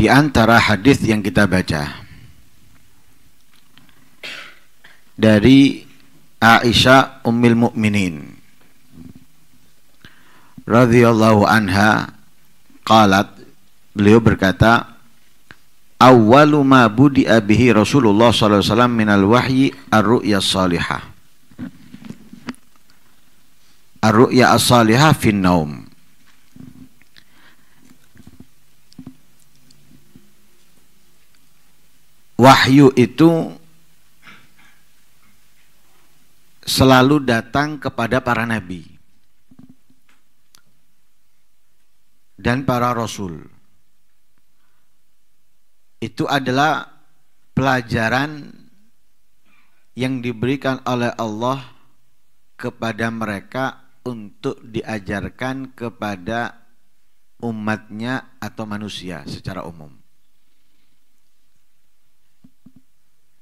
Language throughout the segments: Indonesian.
di antara hadis yang kita baca dari Aisyah Ummul Mukminin radhiyallahu anha qalat beliau berkata awwalu ma budi'a Rasulullah sallallahu alaihi wasallam minal wahyi ar-ru'ya salihah ar-ru'ya as-salihah fin naum wahyu itu selalu datang kepada para nabi dan para rasul. Itu adalah pelajaran yang diberikan oleh Allah kepada mereka untuk diajarkan kepada umatnya atau manusia secara umum.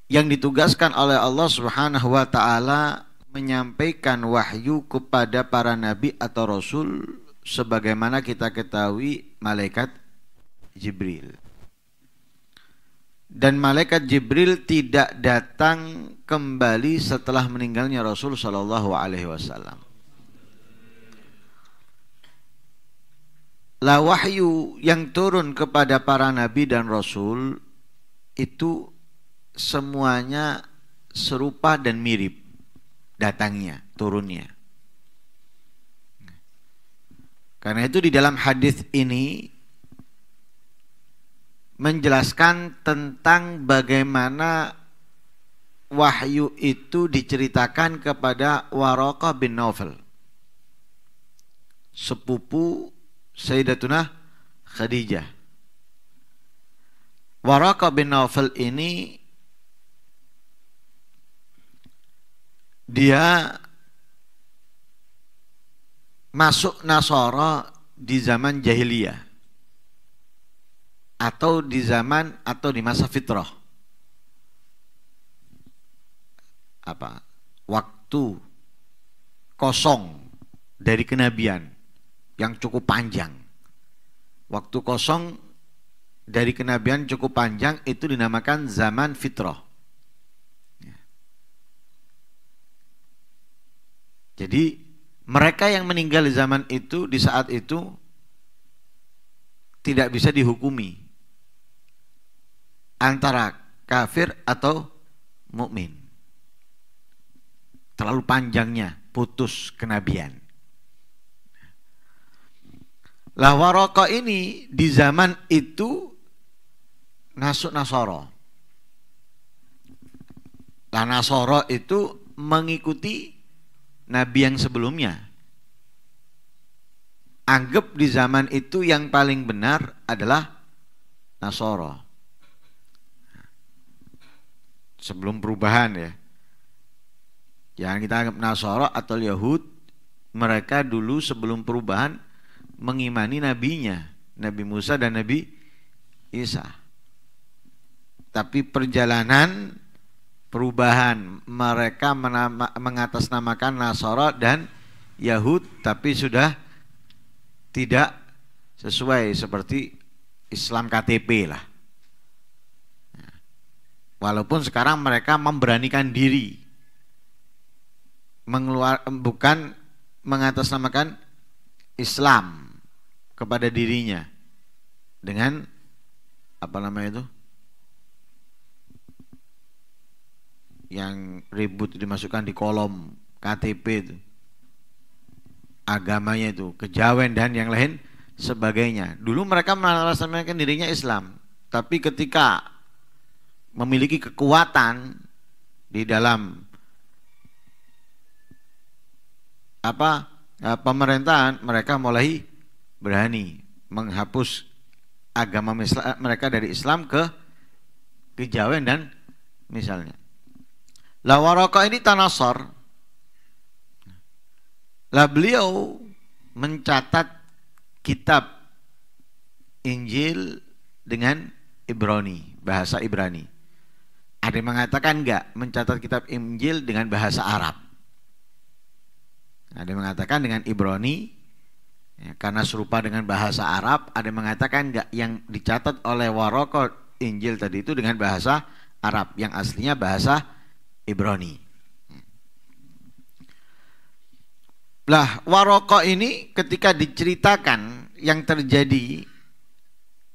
yang ditugaskan oleh Allah Subhanahu wa taala menyampaikan wahyu kepada para nabi atau rasul sebagaimana kita ketahui malaikat Jibril. Dan malaikat Jibril tidak datang kembali setelah meninggalnya Rasul Shallallahu alaihi wasallam. Lah wahyu yang turun kepada para nabi dan rasul itu semuanya serupa dan mirip datangnya, turunnya. Karena itu di dalam hadis ini menjelaskan tentang bagaimana wahyu itu diceritakan kepada Waraqah bin Naufal. Sepupu Sayyidatuna Khadijah. Waraqah bin Naufal ini dia masuk Nasoro di zaman jahiliyah atau di zaman atau di masa fitrah apa waktu kosong dari kenabian yang cukup panjang waktu kosong dari kenabian cukup panjang itu dinamakan zaman fitrah Jadi mereka yang meninggal di zaman itu di saat itu tidak bisa dihukumi antara kafir atau mukmin. Terlalu panjangnya putus kenabian. Lah waroko ini di zaman itu nasuk nasoro. Lah nasoro itu mengikuti nabi yang sebelumnya. Anggap di zaman itu yang paling benar adalah Nasoro. Sebelum perubahan ya. Yang kita anggap Nasoro atau Yahud, mereka dulu sebelum perubahan mengimani nabinya, Nabi Musa dan Nabi Isa. Tapi perjalanan perubahan mereka menama, mengatasnamakan Nasara dan Yahud tapi sudah tidak sesuai seperti Islam KTP lah walaupun sekarang mereka memberanikan diri mengeluar bukan mengatasnamakan Islam kepada dirinya dengan apa namanya itu yang ribut dimasukkan di kolom KTP itu agamanya itu kejawen dan yang lain sebagainya dulu mereka merasakan dirinya Islam tapi ketika memiliki kekuatan di dalam apa eh, pemerintahan mereka mulai berani menghapus agama mereka dari Islam ke kejawen dan misalnya lah Waraka ini tanasar. Lah beliau mencatat kitab Injil dengan Ibrani, bahasa Ibrani. Ada yang mengatakan enggak mencatat kitab Injil dengan bahasa Arab. Ada yang mengatakan dengan Ibrani ya, karena serupa dengan bahasa Arab. Ada yang mengatakan enggak yang dicatat oleh Waroko Injil tadi itu dengan bahasa Arab yang aslinya bahasa Ibrani. Lah, Waroko ini ketika diceritakan yang terjadi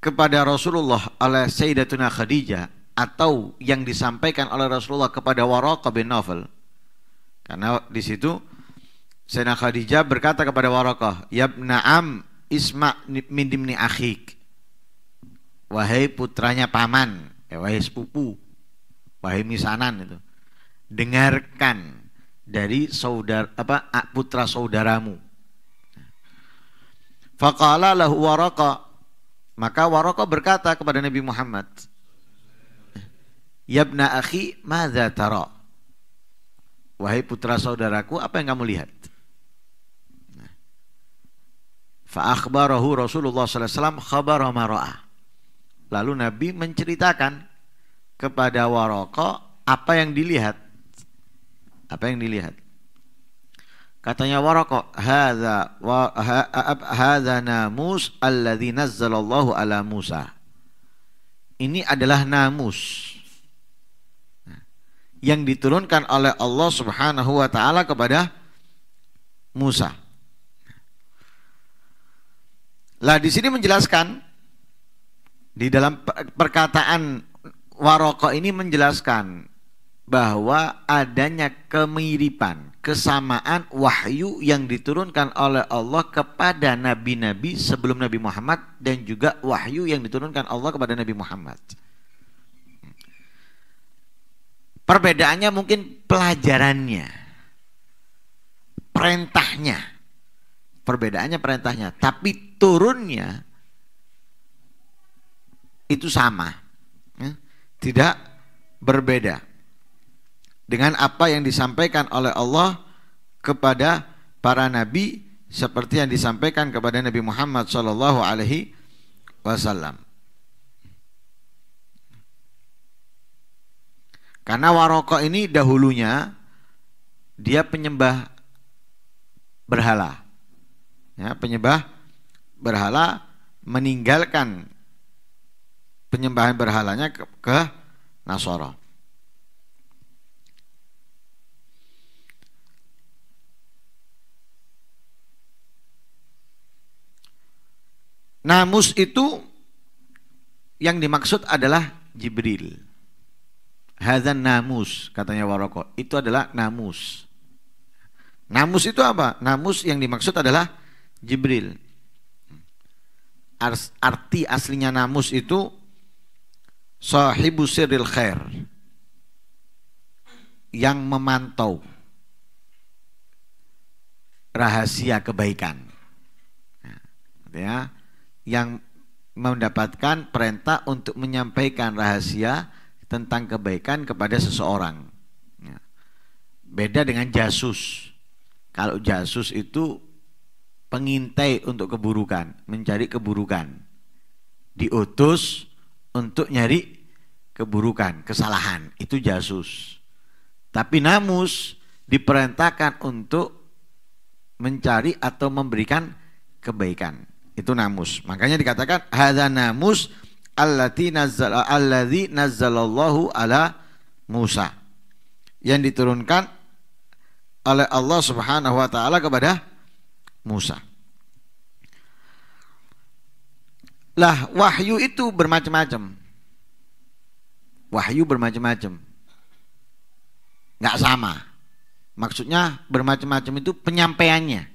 kepada Rasulullah oleh Sayyidatuna Khadijah atau yang disampaikan oleh Rasulullah kepada Waraka bin Nawfal. Karena di situ Sayyidatuna Khadijah berkata kepada Waraka ya naam isma min dimni akhik." Wahai putranya paman, ya wahai sepupu, wahai misanan itu dengarkan dari saudara apa putra saudaramu. Faqala lahu Waraka maka Waraka berkata kepada Nabi Muhammad Yabna akhi madza tara Wahai putra saudaraku apa yang kamu lihat Fa Rasulullah sallallahu alaihi wasallam khabara ma Lalu Nabi menceritakan kepada Waraka apa yang dilihat apa yang dilihat? Katanya waraqo hadza wa hadza namus alladzi nazzalallahu ala Musa. Ini adalah namus nah, yang diturunkan oleh Allah Subhanahu wa taala kepada Musa. Lah di sini menjelaskan di dalam perkataan waroko ini menjelaskan bahwa adanya kemiripan, kesamaan wahyu yang diturunkan oleh Allah kepada nabi-nabi sebelum Nabi Muhammad dan juga wahyu yang diturunkan Allah kepada Nabi Muhammad. Perbedaannya mungkin pelajarannya, perintahnya, perbedaannya perintahnya, tapi turunnya itu sama, ya. tidak berbeda dengan apa yang disampaikan oleh Allah kepada para nabi seperti yang disampaikan kepada Nabi Muhammad Shallallahu Alaihi Wasallam. Karena waroko ini dahulunya dia penyembah berhala, ya, penyembah berhala meninggalkan penyembahan berhalanya ke, ke Nasoro. Namus itu yang dimaksud adalah Jibril. Hazan namus katanya Waroko. Itu adalah namus. Namus itu apa? Namus yang dimaksud adalah Jibril. Arti aslinya namus itu sahibu siril khair. Yang memantau rahasia kebaikan. Ya, yang mendapatkan perintah untuk menyampaikan rahasia tentang kebaikan kepada seseorang. Ya. Beda dengan jasus. Kalau jasus itu pengintai untuk keburukan, mencari keburukan. Diutus untuk nyari keburukan, kesalahan. Itu jasus. Tapi namus diperintahkan untuk mencari atau memberikan kebaikan itu namus. Makanya dikatakan hadza namus allati nazzala allazi nazzalallahu ala Musa. Yang diturunkan oleh Allah Subhanahu wa taala kepada Musa. Lah wahyu itu bermacam-macam. Wahyu bermacam-macam. Nggak sama. Maksudnya bermacam-macam itu penyampaiannya.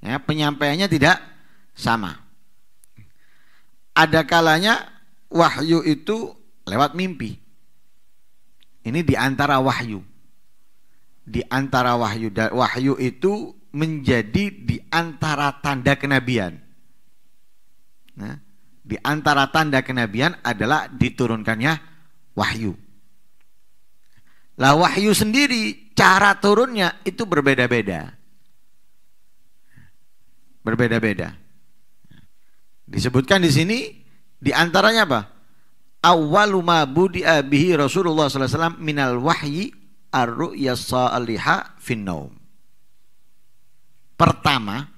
Ya, penyampaiannya tidak sama. Ada kalanya wahyu itu lewat mimpi. Ini di antara wahyu. Di antara wahyu wahyu itu menjadi di antara tanda kenabian. Nah, di antara tanda kenabian adalah diturunkannya wahyu. Lah wahyu sendiri cara turunnya itu berbeda-beda. Berbeda-beda. Disebutkan di sini di antaranya apa? Awwalu ma budi'a bihi Rasulullah SAW minal wahyi ar-ru'ya saliha fin naum. Pertama,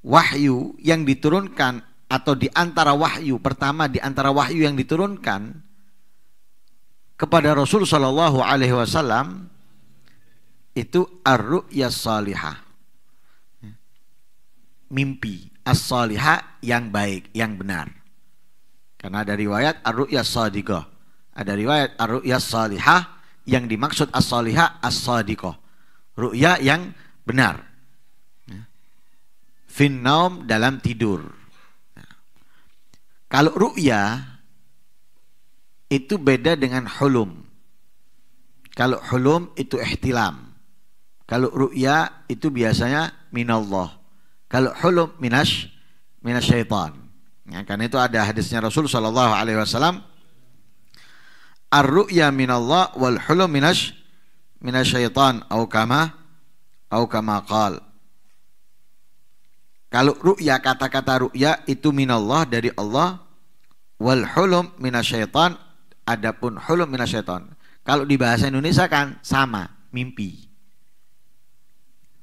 wahyu yang diturunkan atau di antara wahyu pertama di antara wahyu yang diturunkan kepada Rasul Shallallahu Alaihi Wasallam itu aru ruya salihah mimpi as-salihah yang baik, yang benar. Karena ada riwayat ar-ru'ya sadiqah. Ada riwayat ar-ru'ya salihah yang dimaksud as-salihah as-sadiqah. Ru'ya yang benar. Ya. Finnaum dalam tidur. Ya. Kalau ru'ya itu beda dengan hulum. Kalau hulum itu ihtilam. Kalau ru'ya itu biasanya minallah kalau hulum minas minas syaitan ya, karena itu ada hadisnya Rasul Shallallahu Alaihi Wasallam arruya minallah wal hulum minas minas syaitan au kama au kama qal kalau ru'ya kata-kata ru'ya itu minallah dari Allah wal hulum minas syaitan adapun hulum minas syaitan kalau di bahasa Indonesia kan sama mimpi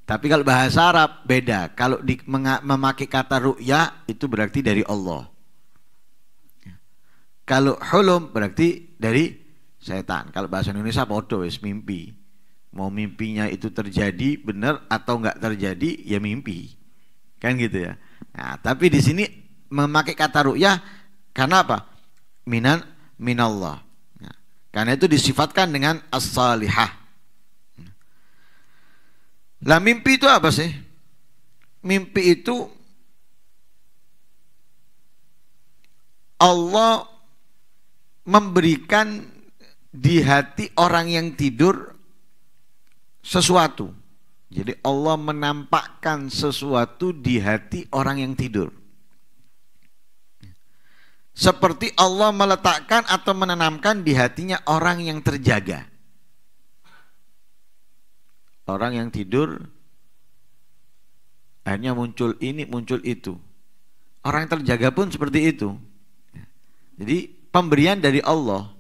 tapi kalau bahasa Arab beda. Kalau di, memakai kata ru'ya itu berarti dari Allah. Kalau hulum berarti dari setan. Kalau bahasa Indonesia podo wis mimpi. Mau mimpinya itu terjadi benar atau enggak terjadi ya mimpi. Kan gitu ya. Nah, tapi di sini memakai kata ru'ya karena apa? Minan minallah. Nah, karena itu disifatkan dengan as-salihah lah mimpi itu apa sih? Mimpi itu Allah memberikan di hati orang yang tidur sesuatu. Jadi Allah menampakkan sesuatu di hati orang yang tidur. Seperti Allah meletakkan atau menanamkan di hatinya orang yang terjaga orang yang tidur akhirnya muncul ini muncul itu orang yang terjaga pun seperti itu jadi pemberian dari Allah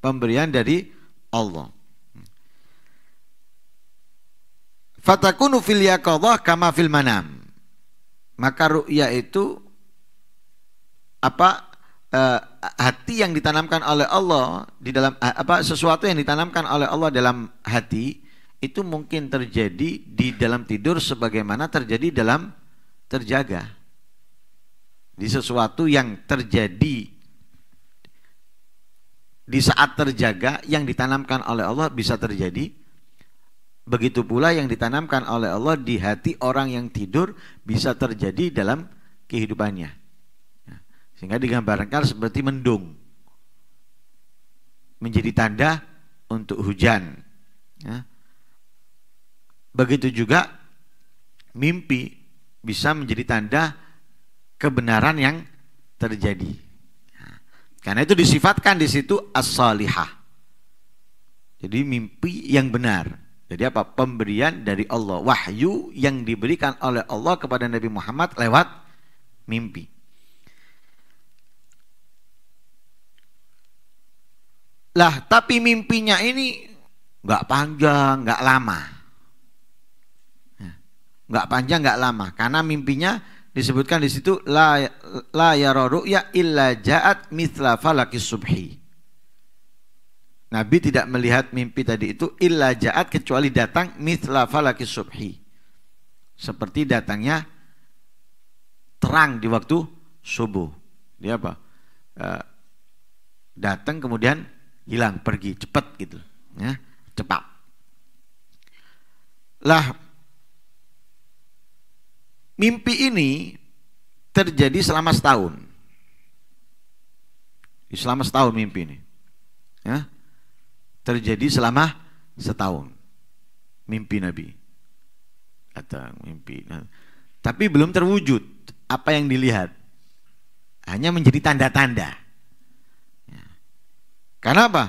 pemberian dari Allah fatakunu fil yaqadhah kama fil manam maka ru'ya itu apa uh, hati yang ditanamkan oleh Allah di dalam eh, apa sesuatu yang ditanamkan oleh Allah dalam hati itu mungkin terjadi di dalam tidur sebagaimana terjadi dalam terjaga. Di sesuatu yang terjadi di saat terjaga yang ditanamkan oleh Allah bisa terjadi. Begitu pula yang ditanamkan oleh Allah di hati orang yang tidur bisa terjadi dalam kehidupannya. Ya, sehingga digambarkan seperti mendung. Menjadi tanda untuk hujan. Ya Begitu juga mimpi bisa menjadi tanda kebenaran yang terjadi. Nah, karena itu disifatkan di situ as-salihah. Jadi mimpi yang benar. Jadi apa? Pemberian dari Allah, wahyu yang diberikan oleh Allah kepada Nabi Muhammad lewat mimpi. Lah, tapi mimpinya ini nggak panjang, nggak lama nggak panjang nggak lama karena mimpinya disebutkan di situ la la yara ya illa ja'at mithla falakis subhi Nabi tidak melihat mimpi tadi itu illa ja'at kecuali datang mithla falakis subhi seperti datangnya terang di waktu subuh dia apa eh, datang kemudian hilang pergi cepat gitu ya cepat lah Mimpi ini terjadi selama setahun. Selama setahun mimpi ini. Ya. Terjadi selama setahun. Mimpi Nabi. Kata mimpi. Nah, tapi belum terwujud apa yang dilihat. Hanya menjadi tanda-tanda. Ya. Karena apa?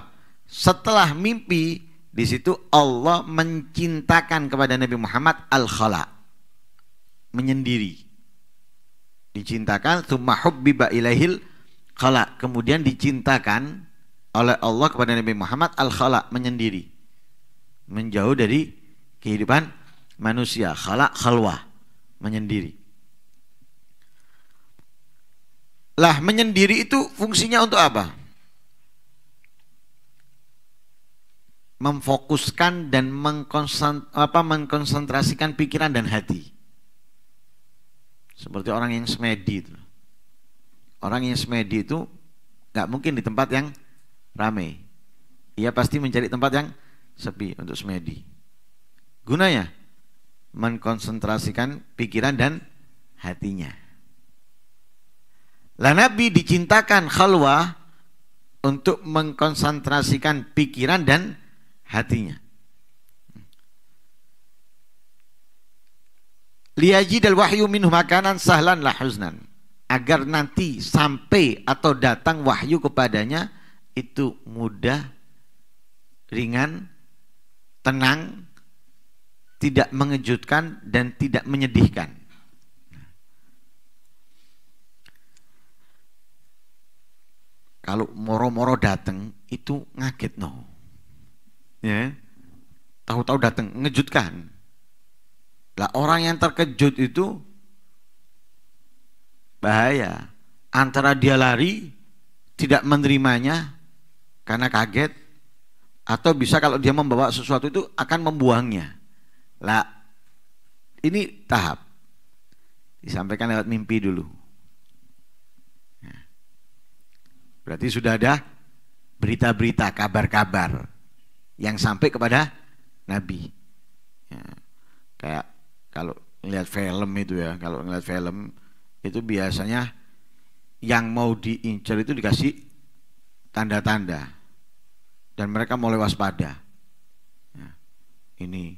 Setelah mimpi di situ Allah mencintakan kepada Nabi Muhammad al-khala menyendiri. Dicintakan summa hubbiba ilahil khala, kemudian dicintakan oleh Allah kepada Nabi Muhammad al khala menyendiri. Menjauh dari kehidupan manusia, khala khalwa menyendiri. Lah menyendiri itu fungsinya untuk apa? Memfokuskan dan mengkonsentrasikan pikiran dan hati. Seperti orang yang semedi itu. Orang yang semedi itu nggak mungkin di tempat yang ramai. Ia pasti mencari tempat yang sepi untuk semedi. Gunanya mengkonsentrasikan pikiran dan hatinya. Lah Nabi dicintakan khalwah untuk mengkonsentrasikan pikiran dan hatinya. liyajidal wahyu minhu makanan sahlan lah huznan agar nanti sampai atau datang wahyu kepadanya itu mudah ringan tenang tidak mengejutkan dan tidak menyedihkan kalau moro-moro datang itu ngaget no ya tahu-tahu datang ngejutkan lah orang yang terkejut itu bahaya. Antara dia lari tidak menerimanya karena kaget atau bisa kalau dia membawa sesuatu itu akan membuangnya. Lah ini tahap disampaikan lewat mimpi dulu. Ya. Berarti sudah ada berita-berita, kabar-kabar yang sampai kepada Nabi. Ya, kayak kalau ngeliat film itu ya kalau ngeliat film itu biasanya yang mau diincar itu dikasih tanda-tanda dan mereka mulai waspada ya, ini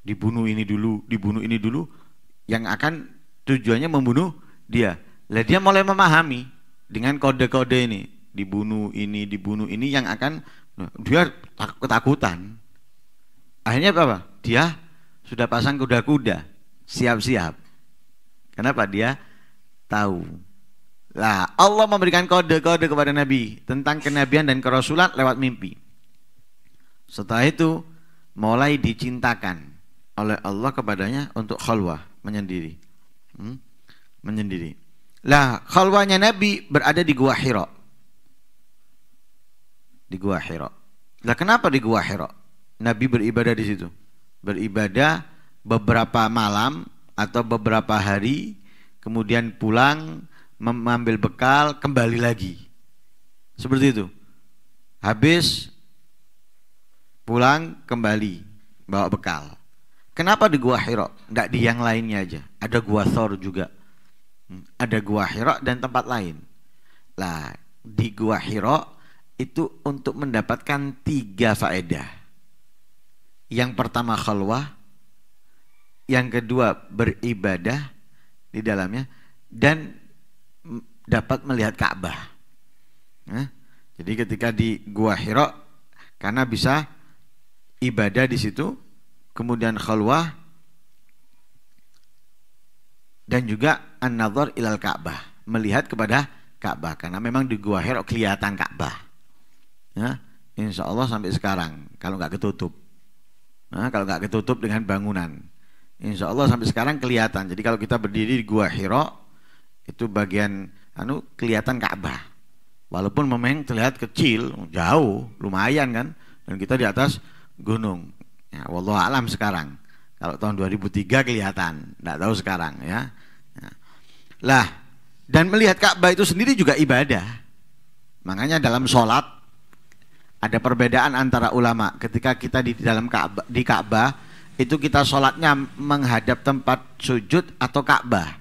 dibunuh ini dulu dibunuh ini dulu yang akan tujuannya membunuh dia lah dia mulai memahami dengan kode-kode ini dibunuh ini dibunuh ini yang akan nah, dia ketakutan akhirnya apa dia sudah pasang kuda-kuda siap-siap. Kenapa dia tahu? Lah, Allah memberikan kode-kode kepada Nabi tentang kenabian dan kerasulan lewat mimpi. Setelah itu mulai dicintakan oleh Allah kepadanya untuk khalwah menyendiri. Hmm? Menyendiri. Lah, khalwahnya Nabi berada di gua Hira. Di gua Hira. Lah, kenapa di gua Hira? Nabi beribadah di situ beribadah beberapa malam atau beberapa hari kemudian pulang mengambil bekal kembali lagi seperti itu habis pulang kembali bawa bekal kenapa di gua Hiro nggak di yang lainnya aja ada gua Thor juga hmm, ada gua Hiro dan tempat lain lah di gua Hiro itu untuk mendapatkan tiga faedah yang pertama khalwah, yang kedua beribadah di dalamnya dan dapat melihat Ka'bah. Nah, jadi ketika di Gua Hiro karena bisa ibadah di situ, kemudian khalwah dan juga an-nazar ilal Ka'bah, melihat kepada Ka'bah karena memang di Gua Hiro kelihatan Ka'bah. Ya, insya Allah sampai sekarang kalau nggak ketutup. Nah, kalau nggak ketutup dengan bangunan. Insya Allah sampai sekarang kelihatan. Jadi kalau kita berdiri di Gua Hiro, itu bagian anu kelihatan Ka'bah. Walaupun memang terlihat kecil, jauh, lumayan kan. Dan kita di atas gunung. Ya, wallah alam sekarang. Kalau tahun 2003 kelihatan, nggak tahu sekarang ya. ya. Lah, dan melihat Ka'bah itu sendiri juga ibadah. Makanya dalam sholat ada perbedaan antara ulama ketika kita di dalam Ka'bah di Ka'bah itu kita sholatnya menghadap tempat sujud atau Ka'bah.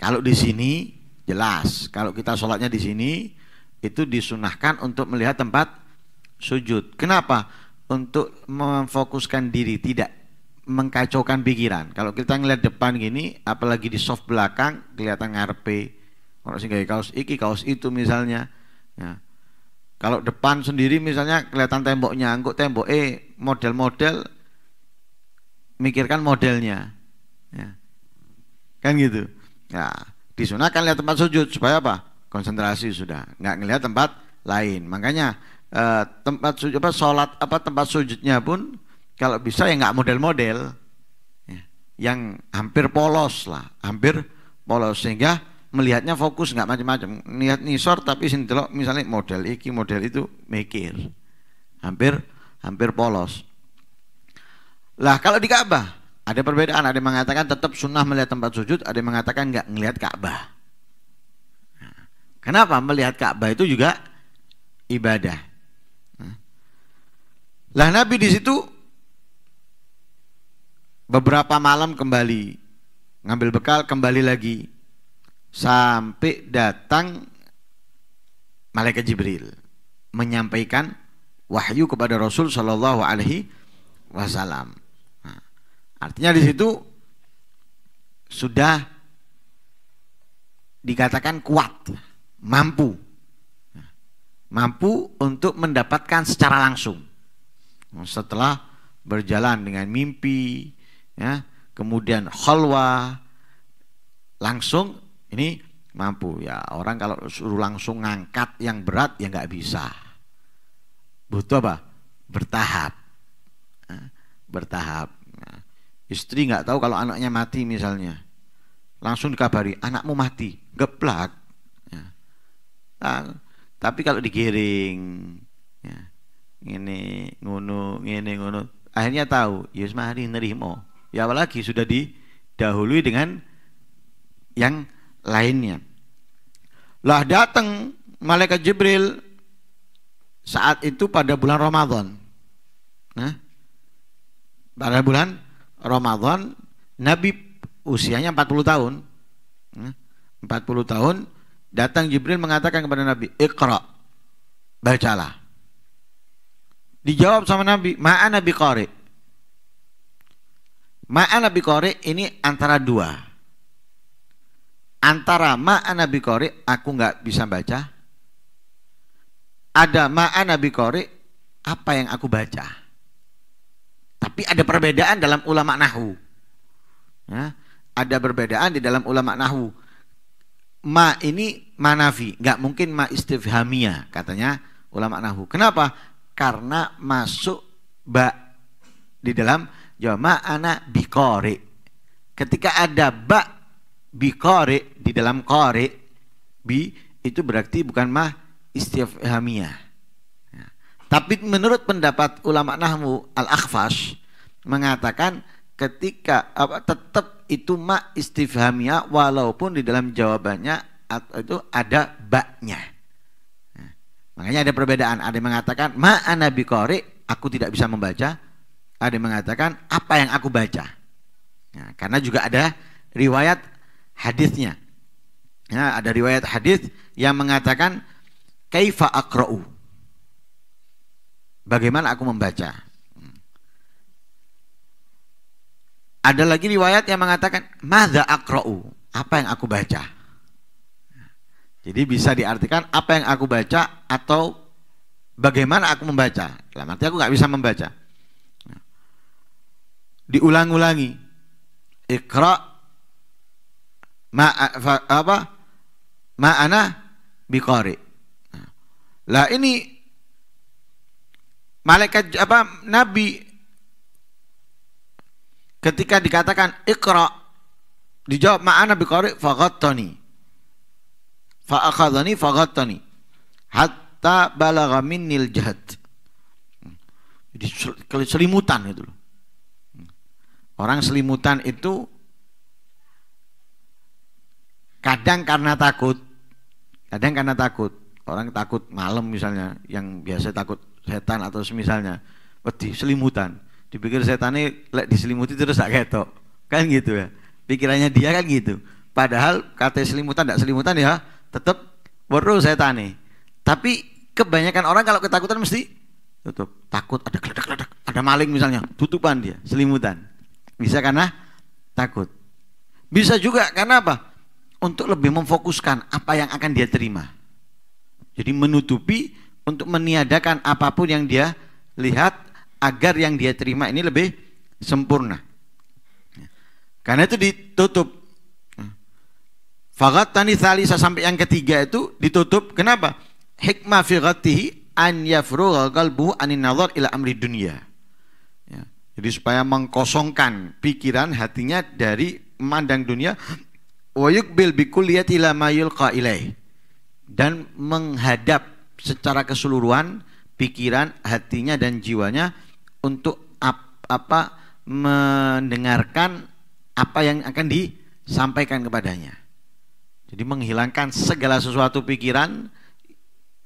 Kalau di sini jelas, kalau kita sholatnya di sini itu disunahkan untuk melihat tempat sujud. Kenapa? Untuk memfokuskan diri, tidak mengkacaukan pikiran. Kalau kita ngelihat depan gini, apalagi di soft belakang kelihatan ngarepe. Orang sih kaos iki, kaos itu misalnya. Ya kalau depan sendiri misalnya kelihatan temboknya, angkut tembok eh model-model mikirkan modelnya. Ya. Kan gitu. Ya, disunahkan lihat tempat sujud supaya apa? Konsentrasi sudah, nggak ngelihat tempat lain. Makanya eh, tempat sujud apa salat apa tempat sujudnya pun kalau bisa ya nggak model-model ya. yang hampir polos lah, hampir polos sehingga melihatnya fokus nggak macam-macam niat nisor tapi sintelok misalnya model iki model itu mikir hampir hampir polos lah kalau di Ka'bah ada perbedaan ada yang mengatakan tetap sunnah melihat tempat sujud ada yang mengatakan nggak ngelihat Ka'bah kenapa melihat Ka'bah itu juga ibadah lah Nabi di situ beberapa malam kembali ngambil bekal kembali lagi sampai datang malaikat Jibril menyampaikan wahyu kepada Rasul Shallallahu Alaihi Wasallam. Nah, artinya di situ sudah dikatakan kuat, mampu, nah, mampu untuk mendapatkan secara langsung. Setelah berjalan dengan mimpi, ya, kemudian khalwa, langsung ini mampu ya orang kalau suruh langsung ngangkat yang berat ya nggak bisa butuh apa bertahap bertahap nah, istri nggak tahu kalau anaknya mati misalnya langsung dikabari anakmu mati geplak ya. nah, tapi kalau digiring ya, ini ngono ini ngono akhirnya tahu Yesus ya hari nerimo ya apalagi sudah didahului dengan yang lainnya. Lah datang malaikat Jibril saat itu pada bulan Ramadan. Nah, pada bulan Ramadan Nabi usianya 40 tahun. 40 nah, tahun datang Jibril mengatakan kepada Nabi, "Iqra." Bacalah. Dijawab sama Nabi, "Ma'ana biqari." Ma'ana biqari ini antara dua antara Nabi bikori aku nggak bisa baca ada Nabi bikori apa yang aku baca tapi ada perbedaan dalam ulama nahu ya, ada perbedaan di dalam ulama nahu ma ini manafi nggak mungkin ma istifhamia katanya ulama nahu kenapa karena masuk ba di dalam ya ma'ana bikori ketika ada ba bi di dalam kore bi itu berarti bukan mah istifhamiyah. Ya. Tapi menurut pendapat ulama nahmu Al-Akhfash mengatakan ketika apa, tetap itu ma istifhamiyah walaupun di dalam jawabannya itu ada baknya. nah, ya. Makanya ada perbedaan. Ada yang mengatakan ma ana kori aku tidak bisa membaca. Ada yang mengatakan apa yang aku baca. nah, karena juga ada riwayat hadisnya. Ya, ada riwayat hadis yang mengatakan kaifa akra'u. Bagaimana aku membaca? Hmm. Ada lagi riwayat yang mengatakan madza akra'u, apa yang aku baca. Jadi bisa diartikan apa yang aku baca atau bagaimana aku membaca. Dalam aku nggak bisa membaca. Nah. Diulang-ulangi. Ikra ma apa Ma ana biqari lah ini malaikat apa nabi ketika dikatakan ikra dijawab ma'ana biqari faghattani fa akhadhani faghattani hatta balagha minnil jahat jadi selimutan itu loh orang selimutan itu kadang karena takut kadang karena takut orang takut malam misalnya yang biasa takut setan atau semisalnya wedi selimutan dipikir setan ini lek diselimuti terus tak ketok kan gitu ya pikirannya dia kan gitu padahal kata selimutan tidak selimutan ya tetap perlu setan nih tapi kebanyakan orang kalau ketakutan mesti tutup takut ada geledak geledak ada maling misalnya tutupan dia selimutan bisa karena takut bisa juga karena apa untuk lebih memfokuskan apa yang akan dia terima. Jadi menutupi untuk meniadakan apapun yang dia lihat agar yang dia terima ini lebih sempurna. Karena itu ditutup. Fakat tani salisa sampai yang ketiga itu ditutup. Kenapa? Hikmah firatih an yafrugha qalbuhu anin nazar ila amri dunia. Ya. Jadi supaya mengkosongkan pikiran hatinya dari memandang dunia wayukbil bikulliyati ila ma yulqa dan menghadap secara keseluruhan pikiran, hatinya dan jiwanya untuk apa mendengarkan apa yang akan disampaikan kepadanya. Jadi menghilangkan segala sesuatu pikiran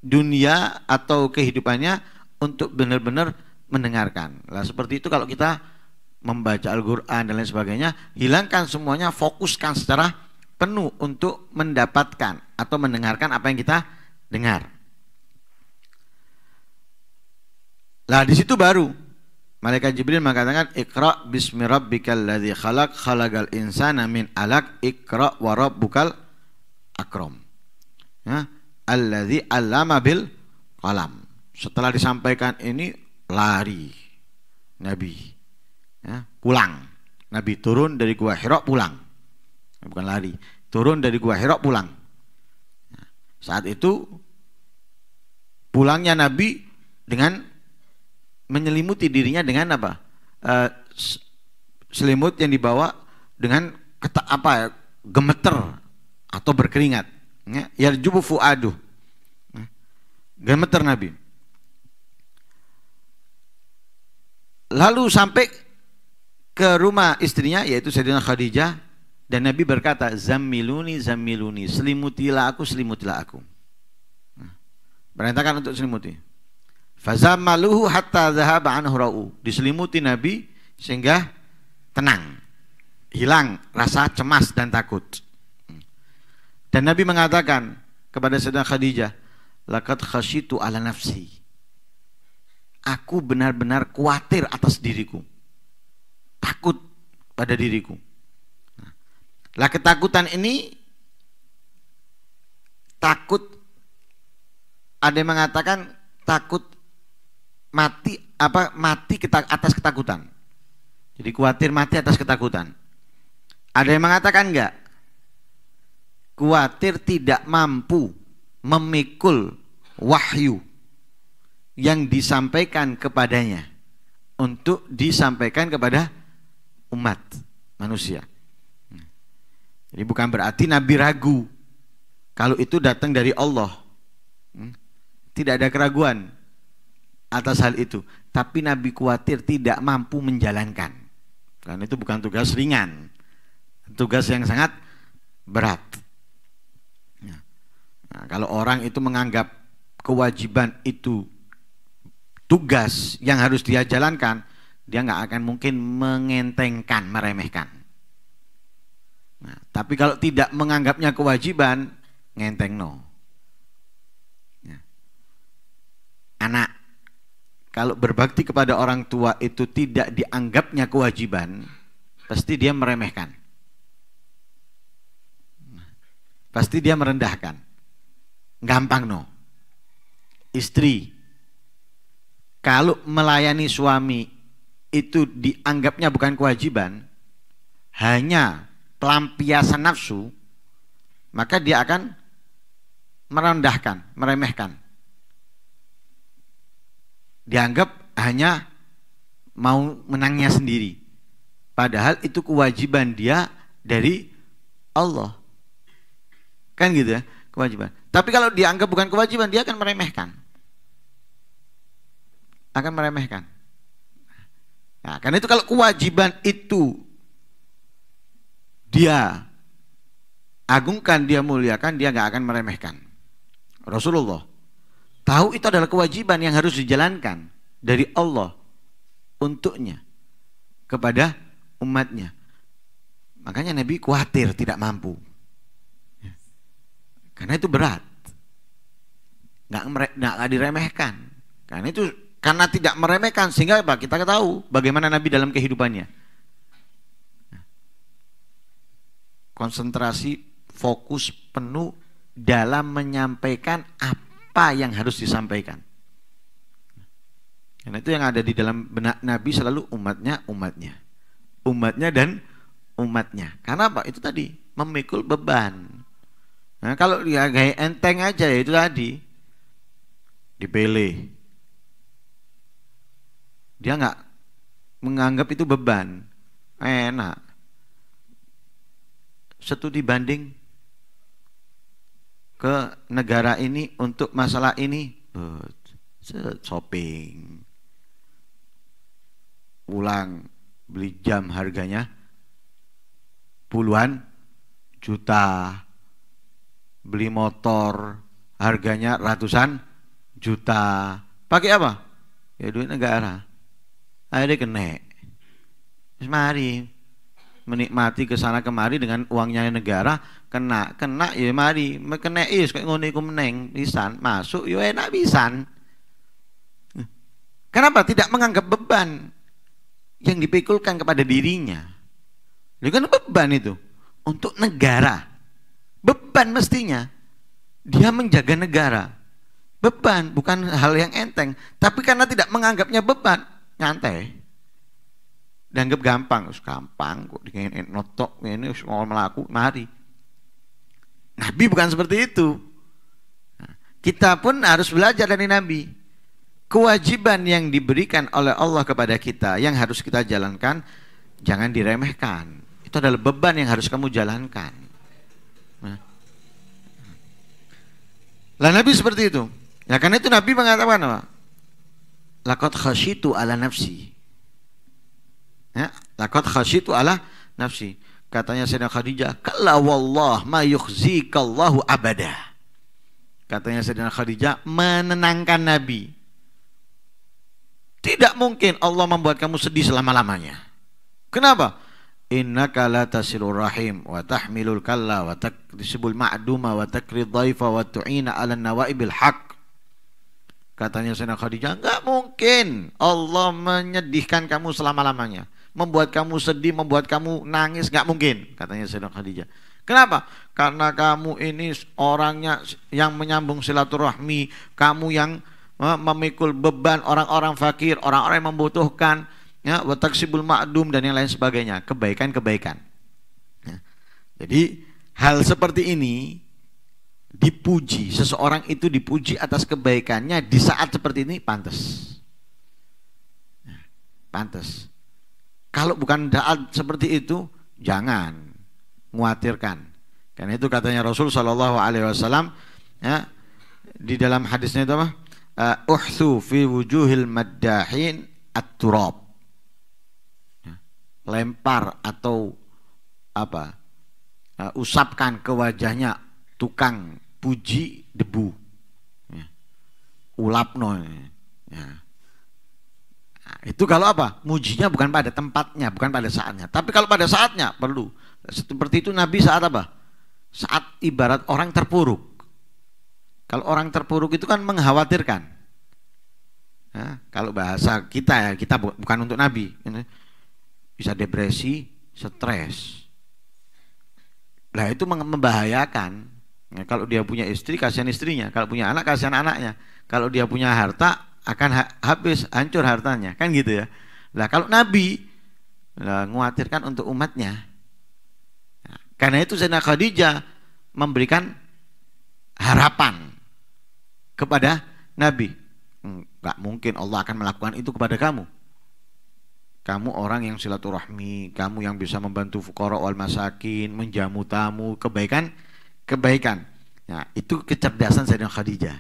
dunia atau kehidupannya untuk benar-benar mendengarkan. Lah seperti itu kalau kita membaca Al-Qur'an dan lain sebagainya, hilangkan semuanya, fokuskan secara penuh untuk mendapatkan atau mendengarkan apa yang kita dengar. Lah di situ baru malaikat Jibril mengatakan Iqra bismi rabbikal ladzi khalaq khalaqal insana min alaq Iqra wa rabbukal akram. Ya, alladzi 'allama bil qalam. Setelah disampaikan ini lari Nabi. Ya, pulang. Nabi turun dari gua Hira pulang bukan lari turun dari gua Hira pulang saat itu pulangnya Nabi dengan menyelimuti dirinya dengan apa E, selimut yang dibawa dengan keta, apa gemeter atau berkeringat ya yarjubu fuadu ya, gemeter Nabi lalu sampai ke rumah istrinya yaitu Sayyidina Khadijah dan Nabi berkata, zamiluni zamiluni, selimutilah aku, selimutilah aku." Nah, perintahkan untuk selimuti. Fazamaluhu hatta zahab anhurau. Diselimuti Nabi sehingga tenang. Hilang rasa cemas dan takut. Dan Nabi mengatakan kepada saudara Khadijah, lakat khasitu ala nafsi." Aku benar-benar khawatir atas diriku. Takut pada diriku lah ketakutan ini takut ada yang mengatakan takut mati apa mati atas ketakutan. Jadi khawatir mati atas ketakutan. Ada yang mengatakan enggak? Khawatir tidak mampu memikul wahyu yang disampaikan kepadanya untuk disampaikan kepada umat manusia. Jadi bukan berarti Nabi ragu kalau itu datang dari Allah. Hmm? Tidak ada keraguan atas hal itu. Tapi Nabi khawatir tidak mampu menjalankan. Karena itu bukan tugas ringan. Tugas yang sangat berat. Ya. Nah, kalau orang itu menganggap kewajiban itu tugas yang harus dia jalankan, dia nggak akan mungkin mengentengkan, meremehkan. Nah, tapi kalau tidak menganggapnya kewajiban, ngenteng no. Ya. Anak, kalau berbakti kepada orang tua itu tidak dianggapnya kewajiban, pasti dia meremehkan. Nah, pasti dia merendahkan. Gampang no. Istri, kalau melayani suami itu dianggapnya bukan kewajiban, hanya pelampiasan nafsu, maka dia akan merendahkan, meremehkan. Dianggap hanya mau menangnya sendiri. Padahal itu kewajiban dia dari Allah. Kan gitu ya, kewajiban. Tapi kalau dianggap bukan kewajiban, dia akan meremehkan. Akan meremehkan. Nah, karena itu kalau kewajiban itu dia agungkan, dia muliakan, dia nggak akan meremehkan. Rasulullah tahu itu adalah kewajiban yang harus dijalankan dari Allah untuknya kepada umatnya. Makanya Nabi khawatir tidak mampu. Karena itu berat. Nggak, nggak diremehkan. Karena itu karena tidak meremehkan sehingga apa? Kita tahu bagaimana Nabi dalam kehidupannya konsentrasi fokus penuh dalam menyampaikan apa yang harus disampaikan karena itu yang ada di dalam benak Nabi selalu umatnya umatnya umatnya dan umatnya karena apa itu tadi memikul beban nah, kalau dia gaya enteng aja ya itu tadi dipilih dia nggak menganggap itu beban enak studi banding ke negara ini untuk masalah ini shopping pulang beli jam harganya puluhan juta beli motor harganya ratusan juta pakai apa ya duit negara akhirnya kena mari menikmati ke sana kemari dengan uangnya negara kena kena ya mari kena is kayak ngono iku meneng pisan masuk yo ya enak pisan kenapa tidak menganggap beban yang dipikulkan kepada dirinya itu kan beban itu untuk negara beban mestinya dia menjaga negara beban bukan hal yang enteng tapi karena tidak menganggapnya beban nyantai dianggap gampang Us, gampang kok dengan notok ini us, mau melaku mari Nabi bukan seperti itu kita pun harus belajar dari Nabi kewajiban yang diberikan oleh Allah kepada kita yang harus kita jalankan jangan diremehkan itu adalah beban yang harus kamu jalankan nah. lah Nabi seperti itu ya nah, karena itu Nabi mengatakan apa lakot khasyitu ala nafsi Ya, lakot khasitu ala nafsi. Katanya Sayyidina Khadijah, "Kalla wallah ma yukhzikallahu abada." Katanya Sayyidina Khadijah menenangkan Nabi. Tidak mungkin Allah membuat kamu sedih selama-lamanya. Kenapa? Innaka la tasilu rahim wa tahmilul kalla wa takrisibul ma'duma wa takrid dhaifa wa tu'ina 'ala nawaibil haq. Katanya Sayyidina Khadijah, enggak mungkin Allah menyedihkan kamu selama-lamanya membuat kamu sedih, membuat kamu nangis, nggak mungkin, katanya Sayyidah Khadijah. Kenapa? Karena kamu ini orangnya yang menyambung silaturahmi, kamu yang eh, memikul beban orang-orang fakir, orang-orang yang membutuhkan, ya, wataksibul ma'dum dan yang lain sebagainya, kebaikan-kebaikan. Ya. Jadi hal seperti ini dipuji, seseorang itu dipuji atas kebaikannya di saat seperti ini pantas. Ya, pantas. Kalau bukan daat seperti itu, jangan khawatirkan. Karena itu katanya Rasul saw ya, di dalam hadisnya itu apa? Eh, Uhthu fi wujuhil maddahin at ya. Lempar atau apa? Uh, usapkan ke wajahnya tukang puji debu. Ya. Ulapno. Ya. Itu kalau apa? Mujinya bukan pada tempatnya, bukan pada saatnya. Tapi kalau pada saatnya perlu. Seperti itu Nabi saat apa? Saat ibarat orang terpuruk. Kalau orang terpuruk itu kan mengkhawatirkan. Ya, kalau bahasa kita ya, kita bukan untuk Nabi. Bisa depresi, stres. Nah itu membahayakan. Ya, kalau dia punya istri, kasihan istrinya. Kalau punya anak, kasihan anaknya. Kalau dia punya harta, akan ha habis hancur hartanya kan gitu ya lah kalau Nabi lah nguatirkan untuk umatnya nah, karena itu Zainal Khadijah memberikan harapan kepada Nabi hmm, nggak mungkin Allah akan melakukan itu kepada kamu kamu orang yang silaturahmi, kamu yang bisa membantu fukara wal masakin, menjamu tamu, kebaikan, kebaikan. Nah, itu kecerdasan Zainal Khadijah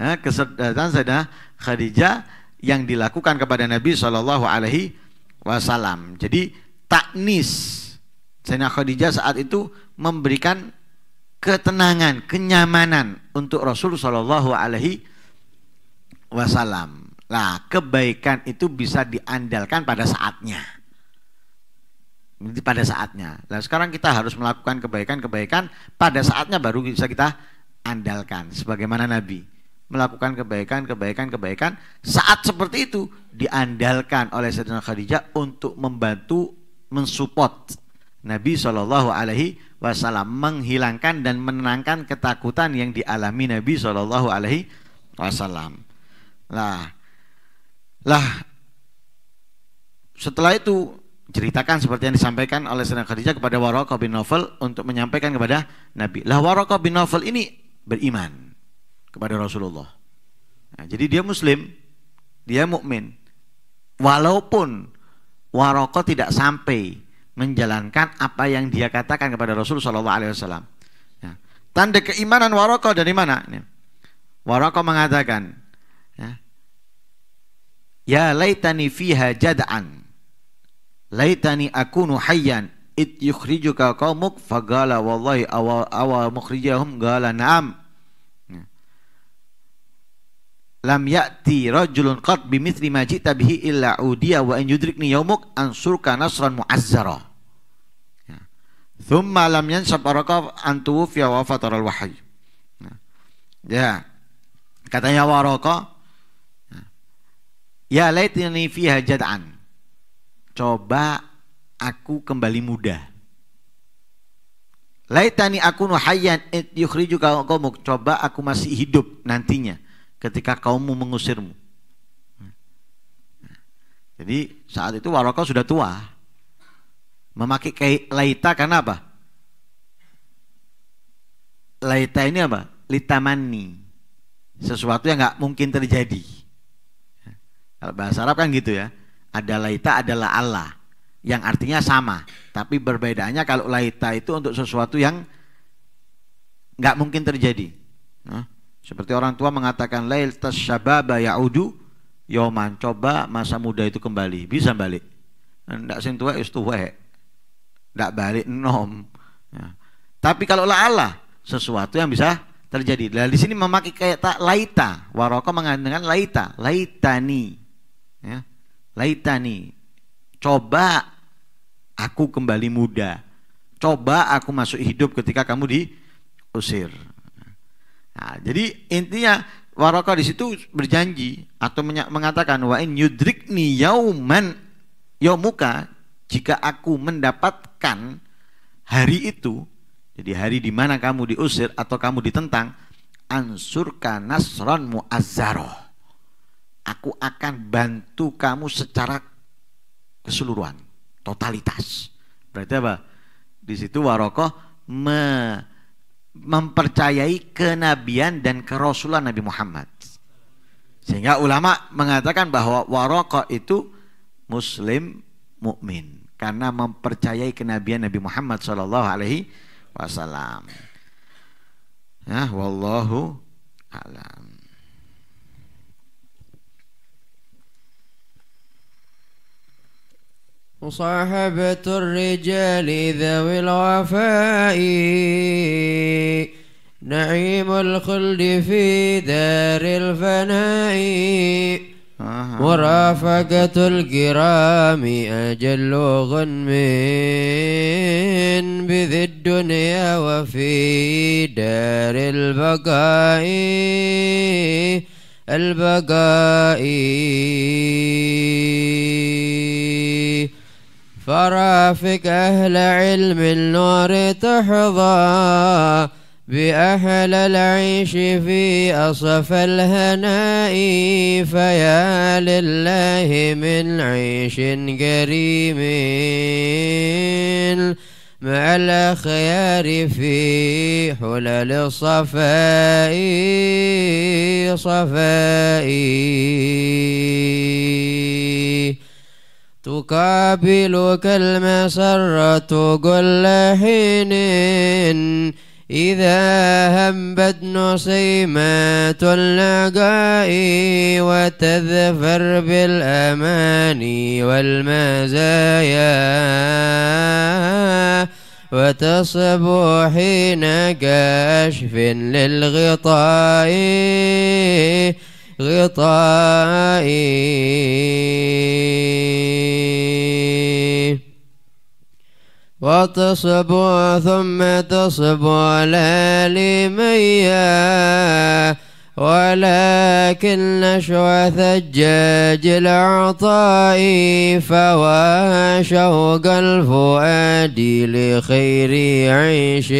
ya, kesedatan Sayyidah Khadijah yang dilakukan kepada Nabi Shallallahu Alaihi Wasallam. Jadi taknis Sayyidah Khadijah saat itu memberikan ketenangan, kenyamanan untuk Rasul Shallallahu Alaihi Wasallam. Nah, kebaikan itu bisa diandalkan pada saatnya. pada saatnya. Nah, sekarang kita harus melakukan kebaikan-kebaikan pada saatnya baru bisa kita andalkan sebagaimana Nabi melakukan kebaikan, kebaikan, kebaikan. Saat seperti itu diandalkan oleh Sayyidina Khadijah untuk membantu mensupport Nabi Shallallahu Alaihi Wasallam menghilangkan dan menenangkan ketakutan yang dialami Nabi Shallallahu Alaihi Wasallam. Lah, lah. Setelah itu ceritakan seperti yang disampaikan oleh Sayyidina Khadijah kepada Waraqah bin Nawfal untuk menyampaikan kepada Nabi. Lah Waraqah bin Nawfal ini beriman kepada Rasulullah. Nah, jadi dia muslim, dia mukmin. Walaupun Waroko tidak sampai menjalankan apa yang dia katakan kepada Rasulullah SAW. Ya. Tanda keimanan Waroko dari mana? Warokoh Waroko mengatakan, ya, ya laitani fiha jad'an, laitani akunu hayyan, it yukhrijuka qaumuk fagala wallahi awa awa mukhrijahum gala na'am lam ya'ti rajulun qad bimithli ma ji'ta bihi illa udiya wa in yudrikni yaumuk ansurka nasran mu'azzara ya. thumma lam yansab araka fi wafatar al wahyi ya, ya. katanya ya waraka ya laitni fiha jad'an coba aku kembali muda laitani aku nuhayyan yukhrijuka qaumuk coba aku masih hidup nantinya ketika kaummu mengusirmu. Jadi saat itu Waroko sudah tua. Memakai Laita karena apa? Laita ini apa? Litamani. Sesuatu yang nggak mungkin terjadi. Kalau bahasa Arab kan gitu ya. Ada Laita, adalah Allah, Yang artinya sama. Tapi berbedanya kalau Laita itu untuk sesuatu yang nggak mungkin terjadi. Nah, seperti orang tua mengatakan lail tasyababa ya'udu yoman coba masa muda itu kembali bisa balik ndak sing tua is ndak balik nom ya. tapi kalau la Allah sesuatu yang bisa terjadi nah, di sini memakai kayak tak laita waroko mengatakan laita laitani ya laitani coba aku kembali muda coba aku masuk hidup ketika kamu diusir Nah, jadi intinya Waraka di situ berjanji atau mengatakan wa in yudrikni yauman yaumuka jika aku mendapatkan hari itu jadi hari di mana kamu diusir atau kamu ditentang ansurka nasron muazzaro aku akan bantu kamu secara keseluruhan totalitas berarti apa di situ Warokoh me mempercayai kenabian dan kerasulan Nabi Muhammad. Sehingga ulama mengatakan bahwa waroko itu muslim mukmin karena mempercayai kenabian Nabi Muhammad saw. alaihi wasallam. Ya, wallahu alam. مصاحبة الرجال ذوي الوفاء نعيم الخلد في دار الفناء مرافقة الكرام أجل غنم بذي الدنيا وفي دار البقاء البقاء فرافق أهل علم النور تحظى بأهل العيش في أصف الهناء فيا لله من عيش كريم مع الأخيار في حلل الصفاء صفائي تقابلك المسرة كل حين إذا هبت نسيمات اللقاء وتذفر بالأماني والمزايا وتصب حين كشف للغطاء غطائي وتصبو ثم تصبو لا لمية ولكن نشوى ثجاج العطاء فوا شوق الفؤاد لخير عيش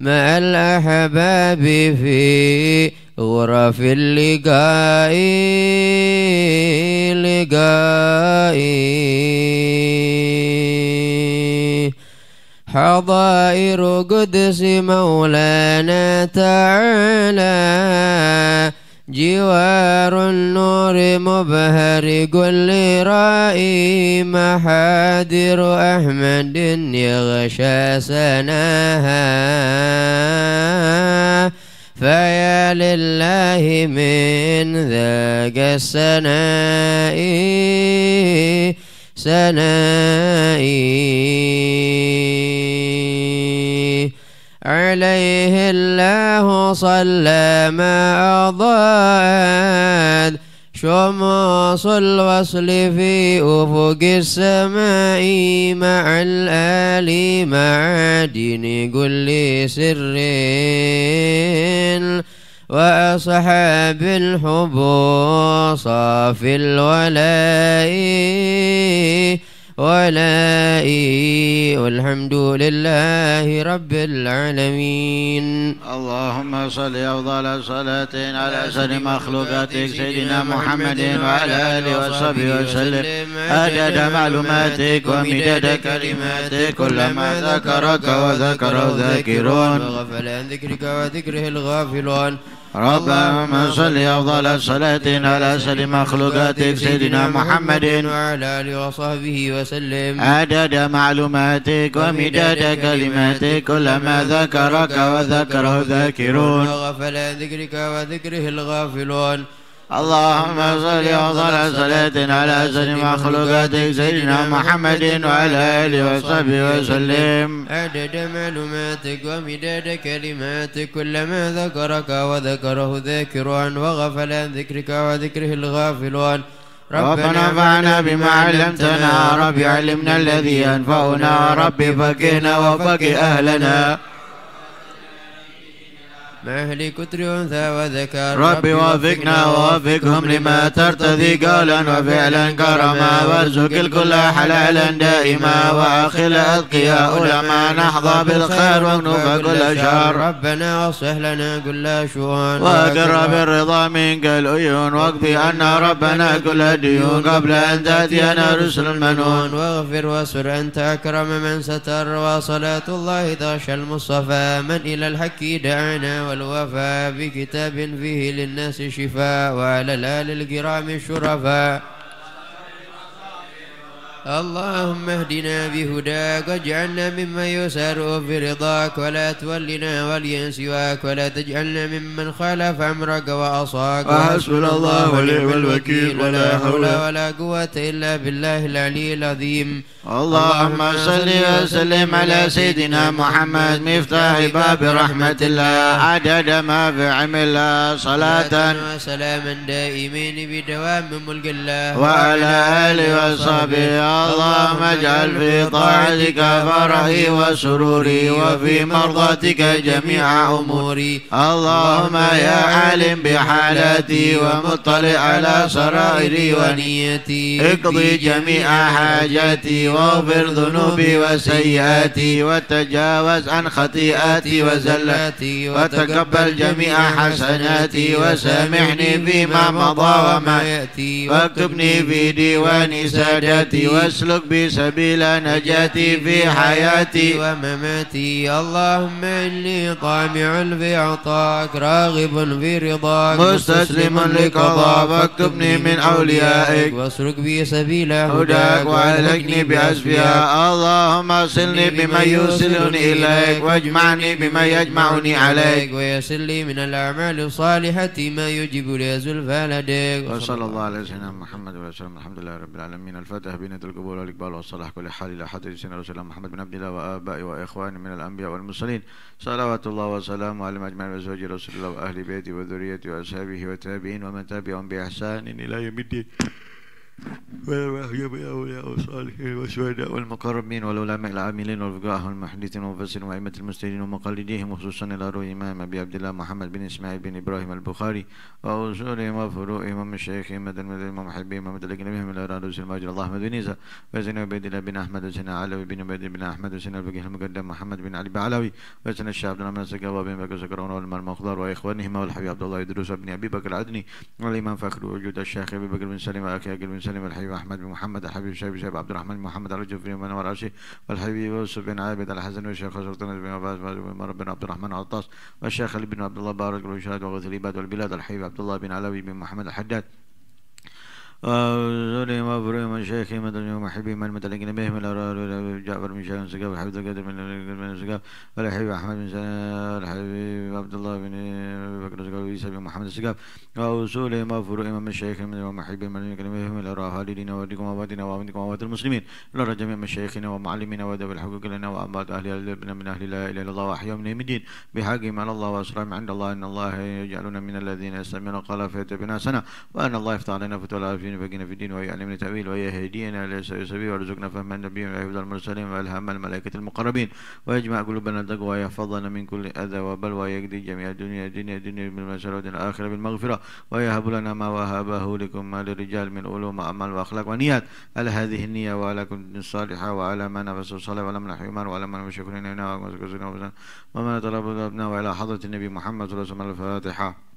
مع الأحباب في غرف اللقاء لقاء حضائر قدس مولانا تعالى جوار النور مبهر كل رائي محاذر أحمد يغشى سناها فيا لله من ذاك السناء سنائي عليه الله صلى ما أضاد شموس الوصل في أفق السماء مع الآل مع دين كل سر وأصحاب الحب صافي الولائي ولائي والحمد لله رب العالمين اللهم صل أفضل صلاة على سر مخلوقاتك سيدنا محمد وعلى آله وصحبه وسلم عدد معلوماتك ومداد كلماتك كلما ذكرك وذكره ذاكرون وغفل عن ذكرك وذكره الغافلون اللهم صل افضل الصلاه على سلم مخلوقاتك سيدنا محمد وعلى اله وصحبه وسلم عدد معلوماتك ومداد كلماتك كلما ذكرك وذكره ذاكرون وغفل عن ذكرك وذكره الغافلون اللهم صل وصل صلاة على سيد مخلوقاتك سيدنا محمد وعلى آله وصحبه وسلم عدد معلوماتك ومداد كلماتك كلما ذكرك وذكره عن وغفل عن ذكرك وذكره الغافلون ربنا فعنا بما علمتنا رب علمنا الذي ينفعنا رب فقهنا وفقه أهلنا مهل كتر أنثى وذكر ربي وفقنا ووفقهم لما ترتضي قولا وفعلا كرما وارزق الكل حلالا دائما وأخي أتقياء لما نحظى بالخير واكنف كل شر ربنا أصلح لنا كل شؤون وقرب الرضا منك العيون واقضي عنا ربنا كل الديون قبل أن تأتينا رسل المنون واغفر واستر أنت أكرم من ستر وصلاة الله تغشى المصطفى من إلى الحق دعنا والوفاء بكتاب فيه للناس شفاء وعلى الآل الكرام الشرفاء اللهم اهدنا بهداك واجعلنا ممن يسار في رضاك ولا تولنا وليا سواك ولا تجعلنا ممن خالف امرك وعصاك وحسبنا الله ونعم نعم الوكيل ولا حول ولا قوة إلا بالله العلي العظيم اللهم صل وسلم على سيدنا محمد مفتاح باب رحمة الله عدد ما بعم الله صلاة وسلاما دائمين بدوام ملك الله وعلى آله وصحبه اللهم اجعل في طاعتك فرحي وسروري وفي مرضاتك جميع أموري اللهم يا عالم بحالاتي ومطلع على سرائري ونيتي اقضي جميع حاجاتي واغفر ذنوبي وسيئاتي وتجاوز عن خطيئاتي وزلاتي وتقبل جميع حسناتي وسامحني فيما مضى وما يأتي واكتبني في ديوان سادتي واسلك بي سبيل نجاتي في حياتي ومماتي اللهم إني طامع في عطاك راغب في رضاك مستسلم لقضاء فاكتبني من أوليائك واسلك بي سبيل هداك وعلقني بأسفها اللهم أصلني بمن يوصلني إليك واجمعني بما يجمعني عليك ويسر لي من الأعمال الصالحة ما يجب لي زلفى لديك وصلى الله على سيدنا محمد وعلى الحمد لله رب العالمين الفاتح بنت القبول والإقبال والصلاح كل حال إلى حضرة سيدنا رسول الله محمد بن عبد الله وآبائه وإخوانه من الأنبياء والمرسلين صلوات الله وسلامه على أجمعين وأزواج رسول الله وأهل بيته وذريته وأصحابه وتابعين ومن تابعهم بإحسان إلى يوم الدين يا أولياء الصالحين والشهداء والمقربين والعلماء العاملين والفقهاء والمحدثين والمفسرين وأئمة المسلمين ومقلديهم وخصوصا الأروي إمام أبي عبد الله محمد بن إسماعيل بن إبراهيم البخاري وأصولهم وفروعهم ومشايخهم مدى المدينة ومحبهم ومدى الأجنبيهم من الأراد وسن المهاجر الله أحمد بن عيسى وسن عبيد الله بن أحمد وسن علوي بن عبيد بن أحمد وسن الفقيه المقدم محمد بن علي بعلوي وسن الشاب بن عمر سكاوى بن بكر سكرون والمر المخضر وإخوانهما والحبيب عبد الله يدرس بن أبي بكر العدني والإمام فخر وجود الشيخ أبي بكر بن سليم وأخي بن سليم وسلم الحبيب احمد بن محمد الحبيب شيب شيب عبد الرحمن بن محمد الرجف بن منور العشي والحبيب يوسف بن عابد الحسن والشيخ سلطان بن عباس بن عبد الرحمن عطاس والشيخ علي بن عبد الله بارك الله وشهد وغث العباد والبلاد الحبيب عبد الله بن علوي بن محمد الحداد ظلم آه، أبرئ آه، آه، من شيخي من دنيا محبي من متلقين به من أرى جعفر من شيخ سقاف الحبيب القادر من من سقاف والحبيب أحمد بن سنة الحبيب عبد الله بن بكر سقاف عيسى بن محمد سقاف وصول ما فرؤ من شيخ من دنيا محبي من متلقين به من أرى أهالينا وأهلكم وأباتنا وأبنكم وأبات المسلمين لرى جميع مشايخنا ومعلمنا ودب الحقوق لنا وأبات أهل لنا من أهل لا إله إلا الله وأحيا من الدين بحقهم على الله وأسرهم عند الله إن الله يجعلنا من الذين يستمعون القول فيتبعون حسنا وأن الله يفتح علينا فتوى العافية العابدين بقينا في الدين ويعلمني تأويل ويهدينا لسوء السبيل ورزقنا فهم النبي ويحفظ المرسلين وإلهام الملائكة المقربين ويجمع قلوبنا التقوى ويحفظنا من كل أذى وبل ويقضي جميع الدنيا الدنيا الدنيا من المسألة الآخرة بالمغفرة ويهب لنا ما وهبه لكم ما للرجال من علوم أعمال وأخلاق ونيات على هذه النية وعلى كل صالحة وعلى ما نفس الصلاة وعلى من الحمار وعلى من مشكرين وما طلبنا وإلى حضرة النبي محمد صلى الله عليه وسلم الفاتحة